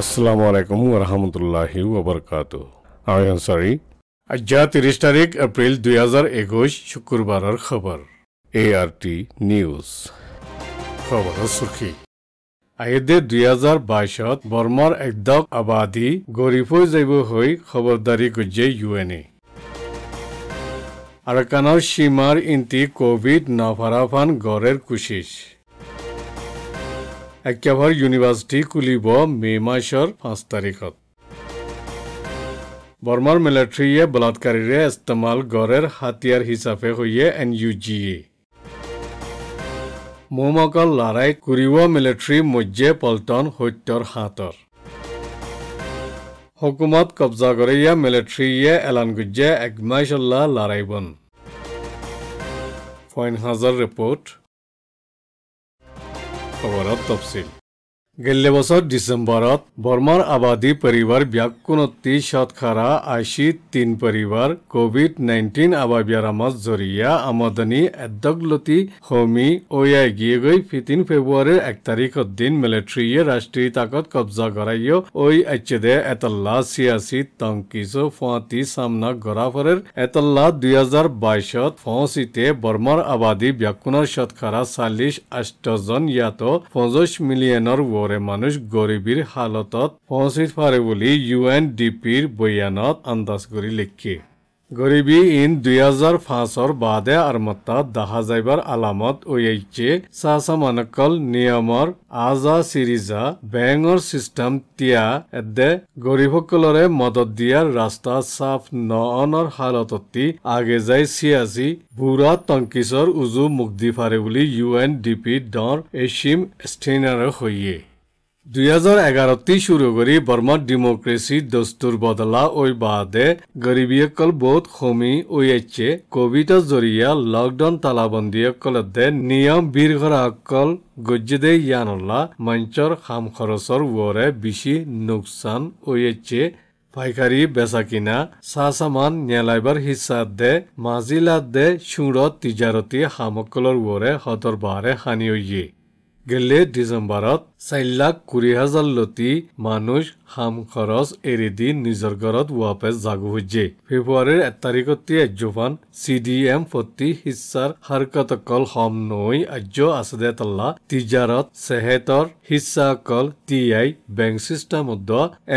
السلام علیکم ورحمۃ اللہ وبرکاتہ آئی ایم سوری آج تیرہ تاریخ اپریل دو ہزار اکوش شکربار خبر اے آر ٹی نیوز خبر سرخی আহিদে দুহেজাৰ বাইশত বৰ্মাৰ একদক আবাদী গৰিফৈ যাব হৈ খবৰদাৰী গুজে ইউ এনে আৰাকানৰ সীমাৰ ইন্তি কভিড নভাৰাফান গড়েৰ কোচিছ একেবাৰে ইউনিভাৰ্চিটি খুলিব মে মাহৰ পাঁচ তাৰিখত বৰ্মাৰ মিলিট্ৰীয়ে বলাৎকাৰীৰে ইষ্টেমাল গড়েৰ হাতিয়াৰ হিচাপে হৈয়ে এন ইউ জি এ মোমকৰ লাৰাই কৰিব মিলিট্ৰী মজ্যে পল্টন সত্যৰ হাতৰ হকুমত কব্জা কৰিয়া মিলিট্ৰীয়ে এলানগুজ্জে একমাইচল্লা লাৰাইবন ফইন হাজাৰ ৰিপৰ্ট فورد تفصيل গেল্লে বছৰ ডিচেম্বৰত বৰ্মাৰ আবাদী পৰিবাৰ ব্যাকুনত্ৰিশ শতখাৰা আশী তিন পৰিবাৰ কভিড নাইণ্টিন আবাবিয়াৰামৰ জৰিয়া আমদানী এদগলতি হমি ঐয়াই গিয়েগৈ ফিফটিন ফেব্ৰুৱাৰীৰ এক তাৰিখৰ দিন মিলিট্ৰীয়ে ৰাষ্ট্ৰীয় তাকত কব্জা কৰাই ঐ এচেদে এতল্লা চিয়াচী টংকিচ ফুৱাটী চামনা গৰাফৰেৰ এতল্লা দুহেজাৰ বাইশত ফৌচিতে বৰ্মাৰ আবাদী ব্যাকুনৰ শতখাৰা চাল্লিছ অষ্টজন ইয়াতো পঞ্চাছ মিলিয়নৰ পৰে মানুহ গৰীবীৰ হালতত পচি পাৰে বুলি ইউ এন ডি পিৰ বৈয়ানত আন্দাজ কৰি লিখে গৰীবী ইন দুহেজাৰ পাঁচৰ বাদে আৰমত্তা দাহা যাইবাৰ আলামত ঐয়ে চাচা মানকল নিয়মৰ আজা চিৰিজা বেংৰ ছিষ্টেম ত্যা এডে গৰীবসকলৰে মদত দিয়াৰ ৰাস্তা চাফ নঅনৰ হালততি আগে যাই চিয়াজি বুঢ়া টংকিছৰ উজু মুক্তি ফাৰে বুলি ইউ এন ডি পি ডৰ এছিম ষ্টেনাৰ হৈয়ে দুই হাজার এগারোতে শুরু করি বর্মা ডেমোক্রেসি দস্তুর বদলা ওই বাদে গরিবিয়কল বহুত কমি ওয়েছে কোভিডর জরিয়া লকডাউন তালাবন্দিয়কল দে নিয়ম বীর ঘরাকল গজ্জেদে ইয়ানলা মঞ্চর খাম খরচর ওরে বেশি নোকসান ওয়েছে পাইকারি বেচা কিনা চা সামান নেলাইবার হিসাব দে মাজিলাত দে সুরত তিজারতি সামকলর ওরে সানি হানি গেলে ডিসেম্বরত চাৰি লাখ কুৰি হাজাৰ লতি মানুহ সাম খৰচ এৰি দি নিজৰ ঘৰত ৱাপেচ জাগু হৈছে ফেব্ৰুৱাৰীৰ এক তাৰিখতে এজোপান চি ডি এম প্ৰতি হিচাৰ হাৰকতকল সম নৈ আৰ্য আছে তলা তিজাৰত চেহেতৰ হিচাকল টি আই বেংক ছিষ্টেমত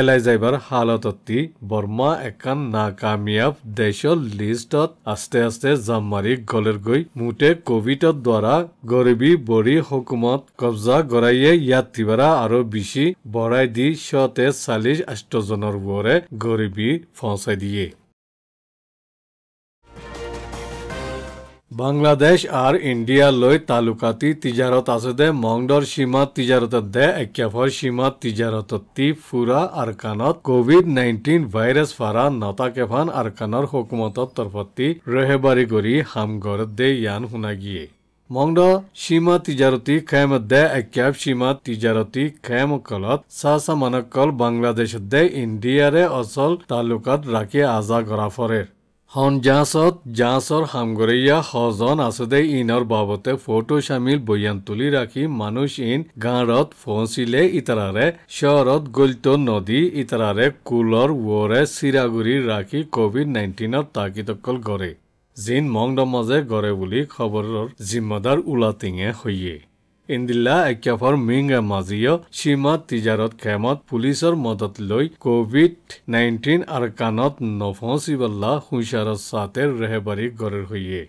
এলাই যাইবাৰ হালতী বৰ্মা একান নাকামিয়াব দেশৰ লিষ্টত আস্তে আস্তে জাম মাৰি গলেৰ গৈ মুঠে কভিডৰ দ্বাৰা গৰীবী বৰি হকুমত কব্জা গৰাইয়ে ইয়াত থিবাৰা আৰু বেছি বঢ়াই দি শতে চাল্লিছ আষ্টজনৰ বোৰে গৰীবী ফচাই দিয়ে বাংলাদেশ আৰু ইণ্ডিয়ালৈ তালুকাতি তিজাৰত আছে দে মংগৰ সীমাত তিজাৰত দে একেফৰ সীমাত তিজাৰতত তি ফুৰা আৰকানত কভিড নাইণ্টিন ভাইৰাছ ভাড়া নতা কেফান আৰকানৰ হুকুমতৰ তৰফত ৰেহেবাৰী কৰি হামগৰ দে শুনা গিয়ে মংড সীমা তিজারতি খেম দেয় একাপ সীমা তিজারতি খেম কলত সাসা মানকল বাংলাদেশ দে ইন্ডিয়ারে অসল তালুকাত রাখি আজা গরাফরের হন জাঁসত জাঁসর হামগরেইয়া হজন আসদে ইনর বাবতে ফটো সামিল বৈয়ান তুলি রাখি মানুষ ইন গাঁরত ফসিলে ইতারারে শহরত গলিত নদী ইতারারে কুলর ওরে সিরাগুড়ি রাখি কোভিড নাইন্টিনর তাকিতকল গড়ে জিন মংডমাজে গড়ে বুলি খবৰৰ জিম্মদাৰ উলা টিঙে সৈয়ে ইন্দিলা একফৰ মিংগে মাজিয় সীমা তিজাৰত খেমত পুলিচৰ মদত লৈ কভিড নাইণ্টিন আৰু কাণত নফচিবল্লা হুঁচাৰৰ চাতে ৰেহেবাৰী গড়ে সৈয়ে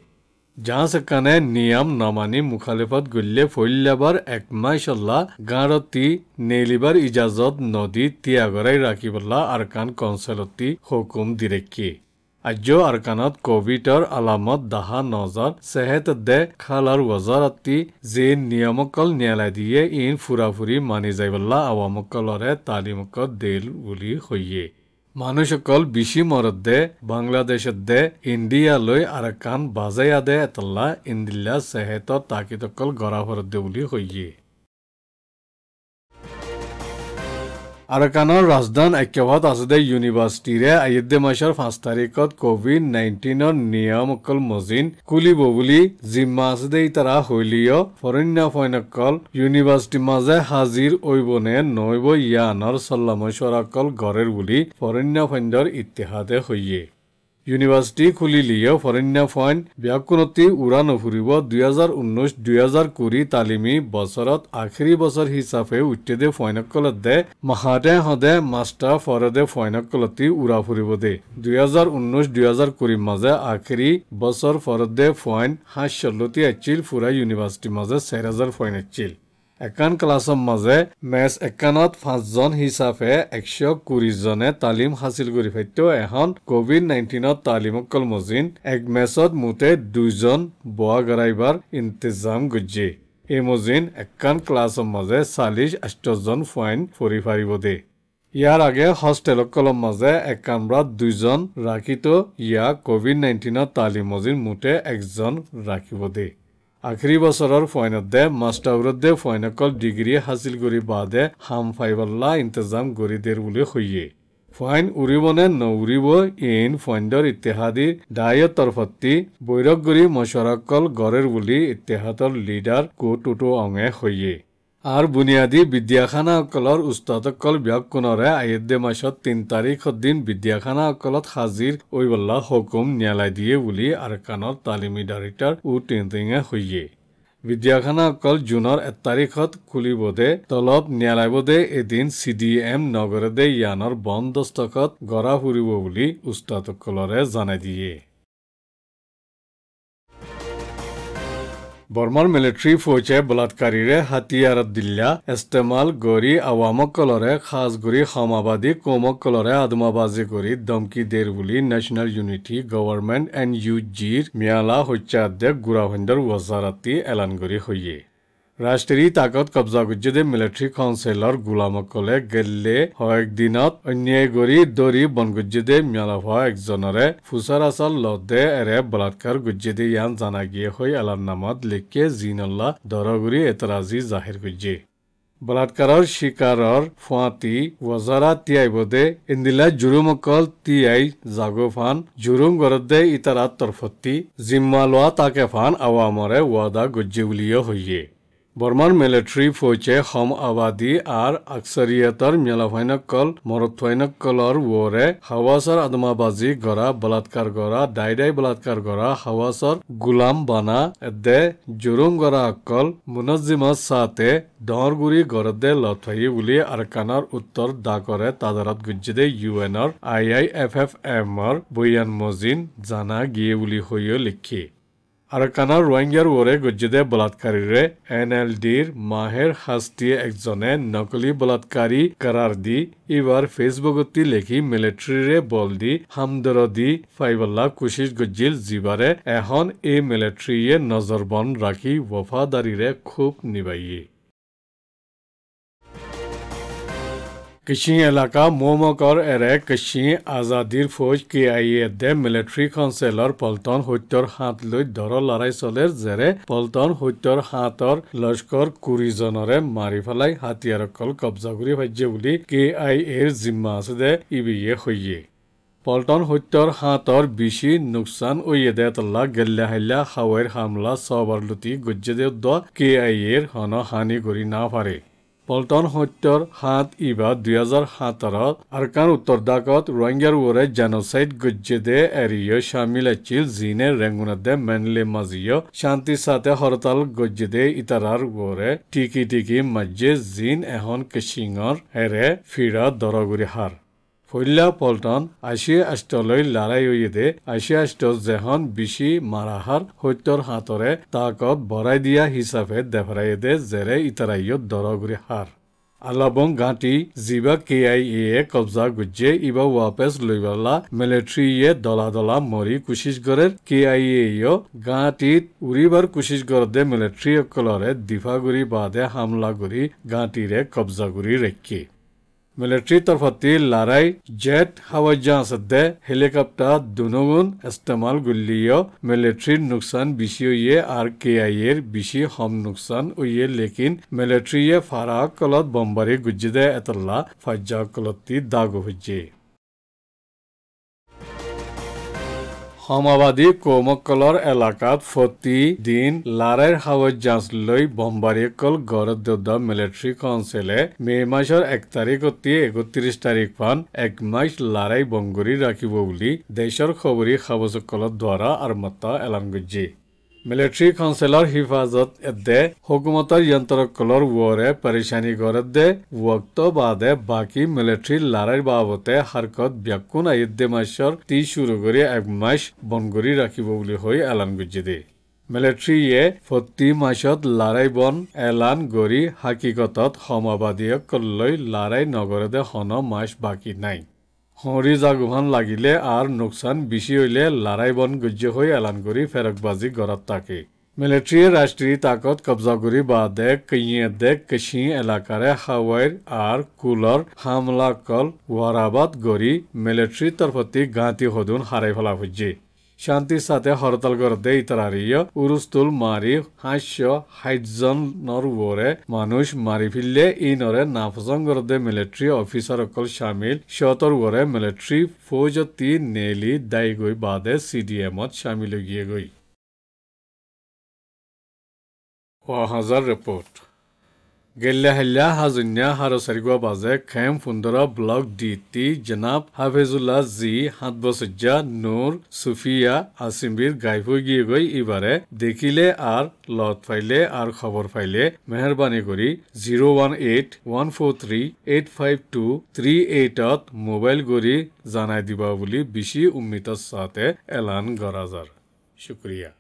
যাঁচ কাণে নিয়াম নামানি মুখালিফত গলিলে ফৈল্যাবাৰ একমাইচল্লা গাঁৰতি নেলিবাৰ ইজাজত নদী তিয়াগৰাই ৰাখিবলা আৰকান কনচেলতি হুকুম দিৰেকী আজ্য আৰকানত কভিডৰ আলামত দাহা নজৰ চেহেত দে খালৰ ৱজাৰতি জে নিয়মকল ন্যায়ালয় দিয়ে ইন ফুৰা ফুৰি মানি যাবলা আৱামকলৰে তালিমক দিল বুলি সৈয়ে মানুহসকল বিচি মৰত দে বাংলাদেশ দে ইণ্ডিয়ালৈ আৰকান বাজাই আদে এতলা ইন্দিল্লা চেহেত তাকিতকল গৰাভৰত দে বুলি সৈয়ে আরাকানৰ ৰাজধান একেবাদ আছদে ইউনিভাৰ্চিটিৰে আয়দে মাছৰ পাঁচ তাৰিখত কভিড নাইণ্টিনৰ নিয়ম অকল মজিন খুলিব বুলি জিম্মা আছদে তাৰা শৈলীয় ফৰণ্য ফৈনকল ইউনিভাৰ্চিটি মাজে হাজিৰ ঐবনে নৈব ইয়ানৰ অকল গড়ের বুলি ফৰণ্য ফৈন্দৰ ইতিহাদে হৈয়ে ইউনিভাৰ্চিটি খুলিলেহে ফৰেন্য ফাইন ব্যাকুণতি উৰা নুফুৰিব দুহেজাৰ ঊনৈছ দুহেজাৰ কুৰি তালিমী বছৰত আখিৰী বছৰ হিচাপে উত্তেদে ফাইনকলত দে মাহাতে সদে মাষ্টাৰ ফৰেদে ফাইনকলতি উৰা ফুৰিব দে দুহেজাৰ ঊনৈছ দুহেজাৰ কুৰিৰ মাজে আখিৰী বছৰ ফৰদে ফাইন সাতচল্লতি আছিল ফুৰা ইউনিভাৰ্চিটিৰ মাজে চাৰি হাজাৰ ফাইন আছিল একান ক্লাছৰ মাজে মেচ একানত পাঁচজন হিচাপে একশ কুৰিজনে তালিম হাচিল কৰি সত্য এখন কভিড নাইণ্টিনত তালিমকল মজিন এক মেচত মুঠে দুজন বোৱা গৰাইবাৰ ইন্তজাম গুজি এই মজিন একান ক্লাছৰ মাজে চাল্লিছ আষ্টজন ফাইন ফুৰি ফাৰিব দে ইয়াৰ আগে হষ্টেলসকলৰ মাজে এক একানৰাত দুজন ৰাখিতো ইয়াক কভিড নাইণ্টিনৰ তালিম মজিন মুঠে একজন ৰাখিব দেই আখরি বছৰৰ ফয়নদে মাষ্টাউৰদে ফয়নকল ডিগ্ৰী হাচিল কৰি বাদে হাম ফাইবাল্লা ইন্তজাম কৰি দেৰ বুলি সৈয়ে ফাইন উৰিবনে নউৰিব ইন ফাইণ্ডৰ ইতিহাদী ডায়ে তৰফতি বৈৰকগুৰি মশৰকল গড়েৰ বুলি ইতিহাদৰ লিডাৰ কু টুটু অঙে সৈয়ে আৰু বুনিয়াদী বিদ্যাখানাসকলৰ উস্তাদসকল ব্যাগকোণৰে আয়ুদ্য মাছত তিনি তাৰিখৰ দিন বিদ্যাখানাসকলত সাজিৰ ঐবল্লা হুকুম ন্যায়ালয় দিয়ে বুলি আৰকানৰ তালিমী ডাইৰেক্টৰ উ টিঙে হৈয়ে বিদ্যাখানাসকল জুনৰ এক তাৰিখত খুলিবদে তলত ন্যায়ালয়বদে এদিন চি ডি এম নগৰেদে ইয়ানৰ বন্দস্তকত গঢ়া ফুৰিব বুলি উস্তাদসকলৰে জনাই দিয়ে বৰ্মাৰ মিলিটাৰী ফৌজে বলাৎকাৰীৰে হাতিয়াৰত দিল্লা ইষ্টেমাল গৰি আৱামকলৰে খাজগুৰি সমাবাদী কলৰে আদমাবাজি কৰি ধমকি দেৰ বুলি national unity government N U জিৰ মিয়ালা হত্যাধ্যক গুৰাভণ্ডৰ ৱজাৰাতি কৰি হৈয়ে ৰাষ্ট্ৰীয় তাকত কব্জা গুজ্জেদে মিলিটাৰী কাউঞ্চিলৰ গোলামসকলে গেলে হয়েক দিনত অন্যায় গৰি দৰি বনগুজ্জেদে মিয়ালা হোৱা একজনেৰে ফুচাৰ আচল লদে এৰে বলাৎকাৰ গুজ্জেদে ইয়ান জানাগিয়ে হৈ আলাৰ নামত লিখে জিনল্লা দৰগুৰি এতৰাজী জাহিৰ গুজ্জে বলাৎকাৰৰ শিকাৰৰ ফুৱাতি ৱজাৰা তিয়াই বদে ইন্দিলা জুৰুমকল তিয়াই জাগো ফান জুৰুম গৰদে ইতাৰাত তৰফতি জিম্মা লোৱা তাকে ফান আৱামৰে ৱাদা গুজ্জে বুলিয়ে হৈয়ে বৰ্মাৰ মিলিটাৰী ফৌজে সম আবাদী আৰু আকচৰিয়তৰ মেলাভৈনকল মৰুথৈনকলৰ ৱৰে হাৱাছৰ আদমাবাজী গৰা বলাৎকাৰ গৰা ডাই ডাই বলাৎকাৰ গৰা হাৱাছৰ গোলাম বানা এদে জুৰুং গৰা অকল মুনজিমত চাহে ডৰগুৰি গড়দে লথাই বুলি কানৰ উত্তৰ ডাকৰে তাদাৰত গুঞ্জিদে ইউ এনৰ আই আই এফ এফ এমৰ বৈয়ান মজিন জানা গিয়ে বুলি হৈও লিখি আরাকানৰ ৰোহিংগাৰ ওৰে গজ্জিদে বলাৎকাৰীৰে এন এল ডিৰ মাহেৰ শাস্তিয়ে একজনে নকলি বলাৎকাৰী কৰাৰ দি এইবাৰ ফেচবুকতি লিখি মিলিটাৰীৰে বল দি দি ফাইবাল্লা কোচিছ গজ্জিল যিবাৰে এখন এই মিলিটাৰীয়ে নজৰবন্দ ৰাখি বফাদাৰীৰে খুব নিবায়ী کشین علاقہ مومک اور ایرک کشین آزادی فوج کے آئی اے دے ملٹری کاؤنسلر پلتن ہتر ہاتھ لو دور لڑائی چلر زیر پلتن ہتر ہاتھ اور لشکر کوری جنرے ماری پلائی ہاتھیار کل قبضہ کری بھجے بولی کے آئی اے جمع آس دے ایبی اے ہوئیے পল্টন সত্যৰ হাতৰ বেছি নোকচান ঐয়েদে তল্লা গেল্লা হেল্লা হাৱাইৰ হামলা চবৰ লুটি গুজ্জেদেউদ্দ কে আই এৰ হন হানি কৰি নাফাৰে পল্টন সত্যৰ সাত ইভা দুহেজাৰ সাতৰত উত্তৰ উত্তৰদাকত ৰোহিংগাৰ ওৰে জেনচাইড গজেদে এৰিঅ চামিল আছিল জিনে ৰেঙুনাদে মেনলে মাজিয় শান্তি চাতে হৰতাল গজ্জেদে ইটাৰাৰ ওৰে টিকি টিকি মাজে জিন এখন কেচিঙৰ এৰে ফিৰা দৰগুৰি হাৰ ফৈল্লা পল্টন আশিয়া আষ্টলৈ লড়াই উইদে আশিয়া আষ্ট জেহন বিশি মারাহার সত্যর হাতরে তাকত বরাই দিয়া হিসাবে দে জেরে ইতারাইয়ত দরগুরি হার আলাবং ঘাঁটি জিবা কে আই এ কবজা গুজে ইবা ওয়াপেস লইবালা মিলিটারি দলা দলা মরি কুশিস কে আই এ ঘাঁটিত উড়িবার কুশিস দে মিলিটারি কলরে দিফাগুড়ি বাদে হামলা গুড়ি ঘাঁটিরে কবজা গুড়ি রেখে মিলিটারি তরফতে লড়াই জেট হাওয়াই যা সত্যে হেলিকপ্টার দুনগুন ইস্তেমাল গুলিও মিলিটারির নুকসান বেশি হইয়ে আর কে আই এর বেশি হম নুকসান হইয়ে লেকিন মিলিটারিয়ে ফারাক কলত বোমবারি গুজিদে এতলা ফাজ্জা কলতি দাগ হইছে সমাবাদী কৌমকলৰ এলেকাত ফটি দিন লাৰাইৰ হাৱজাজ লৈ বোম্বাৰী কল গড়দ মিলিটাৰী কাউঞ্চিলে মে মাহৰ এক তাৰিখতে একত্ৰিছ তাৰিখমান এক মাইচ লাৰাই বংগুৰি ৰাখিব বুলি দেশৰ খবৰী সাৱজসকলৰ দ্বাৰা আৰম্ভ এলান গজি মিলিটেৰী কাউঞ্চিলৰ হিফাজত এদে হকুমতৰ যন্ত্ৰসকলৰ ওৱৰে পৰিচানী কৰত দে উক্ত বাদে বাকী মিলিটাৰী লাৰাইৰ বাবতে হাৰকত ব্যাকুন আয়ুদ্য মাছৰ টি চুৰু কৰি এক মাছ বনগুৰি ৰাখিব বুলি হৈ এলান গুজি দিয়ে মিলিটাৰীয়ে প্ৰতি মাছত লাৰাই বন এলান গৰি হাকিকতত সমবাদীয়কলৈ লাৰাই নগৰতে হন মাছ বাকী নাই সঁৰি জাগোহান লাগিলে আৰু নোকচান বেছি উলিয়ে লাৰাই বন গুজ্য হৈ এলান কৰি ফেৰকবাজি ঘৰত তাকে মিলিটাৰীয়ে ৰাষ্ট্ৰীয় তাকত কব্জা কৰি বা দেশ কঞিয়ে দেশ কচি এলেকাৰে হাৱাইৰ আৰু কুলৰ হামলা কল ৱাৰাবাদ গঢ়ি মিলিটাৰীৰ তৰফতি গাঁতি সদুন হাৰাই ফলা হৈছে শান্তির সাথে হরতাল করতে ইতারারিয় উরুস্তুল মারি হাস্য হাইজন নরবোরে মানুষ মারি ফিরলে ইনরে নাফজং করতে মিলিটারি অফিসার অকল সামিল সতর করে মিলিটারি ফৌজতি নেলি দায়ী গই বাদে সিডিএমত সামিল গিয়ে গই হাজার রিপোর্ট گله هلا هزینه هر سرگوا بازه کم فندرا بلاک دیتی جناب حافظ الله زی هند بسجا نور سوفیا آسیمیر گایفو گیه گوی ای باره دیکیله آر لات فایله آر خبر فایله مهربانی گوری 018-143-852-38 آت موبیل گوری زانای دیبا بولی بیشی امیتا ساته اعلان گرازار شکریه